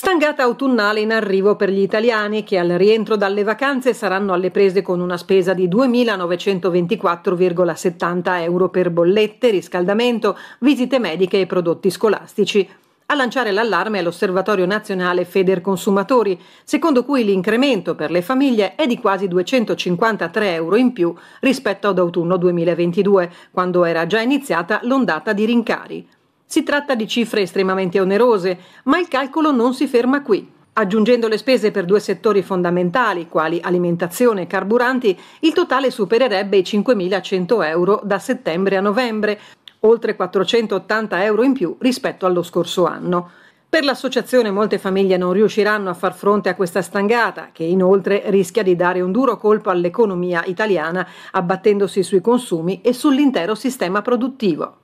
Stangata autunnale in arrivo per gli italiani che al rientro dalle vacanze saranno alle prese con una spesa di 2.924,70 euro per bollette, riscaldamento, visite mediche e prodotti scolastici. A lanciare l'allarme è l'Osservatorio Nazionale Feder Consumatori, secondo cui l'incremento per le famiglie è di quasi 253 euro in più rispetto ad autunno 2022, quando era già iniziata l'ondata di rincari. Si tratta di cifre estremamente onerose, ma il calcolo non si ferma qui. Aggiungendo le spese per due settori fondamentali, quali alimentazione e carburanti, il totale supererebbe i 5.100 euro da settembre a novembre, oltre 480 euro in più rispetto allo scorso anno. Per l'associazione molte famiglie non riusciranno a far fronte a questa stangata, che inoltre rischia di dare un duro colpo all'economia italiana, abbattendosi sui consumi e sull'intero sistema produttivo.